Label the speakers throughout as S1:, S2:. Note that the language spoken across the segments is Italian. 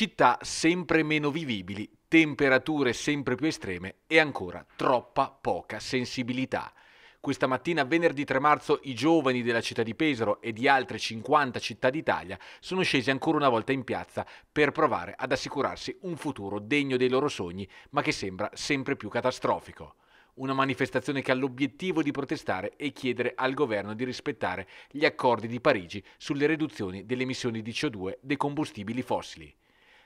S1: città sempre meno vivibili, temperature sempre più estreme e ancora troppa poca sensibilità. Questa mattina, venerdì 3 marzo, i giovani della città di Pesaro e di altre 50 città d'Italia sono scesi ancora una volta in piazza per provare ad assicurarsi un futuro degno dei loro sogni, ma che sembra sempre più catastrofico una manifestazione che ha l'obiettivo di protestare e chiedere al governo di rispettare gli accordi di Parigi sulle riduzioni delle emissioni di CO2 dei combustibili fossili.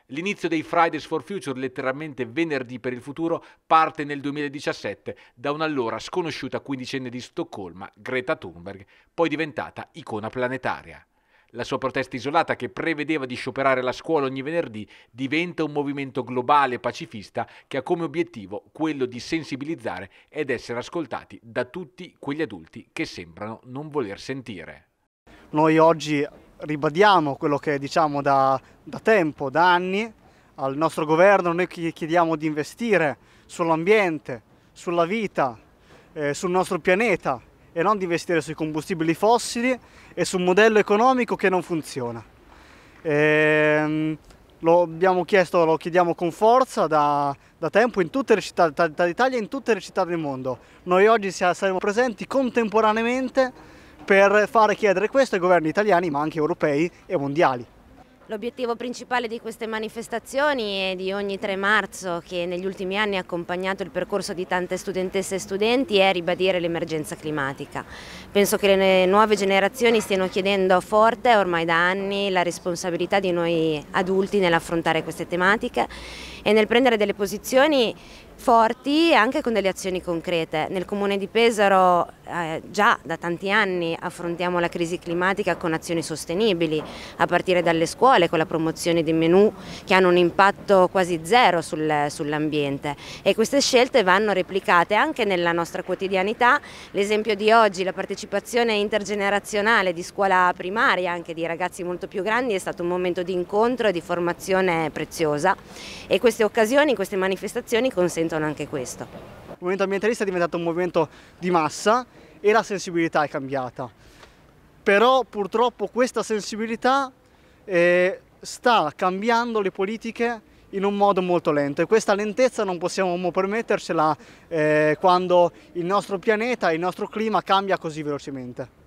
S1: L'inizio dei Fridays for Future, letteralmente venerdì per il futuro, parte nel 2017 da un'allora sconosciuta quindicenne di Stoccolma, Greta Thunberg, poi diventata icona planetaria. La sua protesta isolata, che prevedeva di scioperare la scuola ogni venerdì, diventa un movimento globale pacifista che ha come obiettivo quello di sensibilizzare ed essere ascoltati da tutti quegli adulti che sembrano non voler sentire.
S2: Noi oggi ribadiamo quello che diciamo da da tempo, da anni, al nostro governo noi chiediamo di investire sull'ambiente, sulla vita, eh, sul nostro pianeta e non di investire sui combustibili fossili e su un modello economico che non funziona. Ehm, lo abbiamo chiesto, lo chiediamo con forza da, da tempo in tutte le città d'Italia e in tutte le città del mondo. Noi oggi saremo presenti contemporaneamente per fare chiedere questo ai governi italiani ma anche europei e mondiali.
S3: L'obiettivo principale di queste manifestazioni e di ogni 3 marzo che negli ultimi anni ha accompagnato il percorso di tante studentesse e studenti è ribadire l'emergenza climatica. Penso che le nuove generazioni stiano chiedendo forte ormai da anni la responsabilità di noi adulti nell'affrontare queste tematiche e nel prendere delle posizioni forti e anche con delle azioni concrete. Nel comune di Pesaro eh, già da tanti anni affrontiamo la crisi climatica con azioni sostenibili, a partire dalle scuole con la promozione di menù che hanno un impatto quasi zero sul, sull'ambiente e queste scelte vanno replicate anche nella nostra quotidianità. L'esempio di oggi, la partecipazione intergenerazionale di scuola primaria, anche di ragazzi molto più grandi, è stato un momento di incontro e di formazione preziosa e queste occasioni, queste manifestazioni consentono accentuano anche questo. Il movimento
S2: ambientalista è diventato un movimento di massa e la sensibilità è cambiata. Però purtroppo questa sensibilità eh, sta cambiando le politiche in un modo molto lento e questa lentezza non possiamo permettercela eh, quando il nostro pianeta, il nostro clima cambia così velocemente.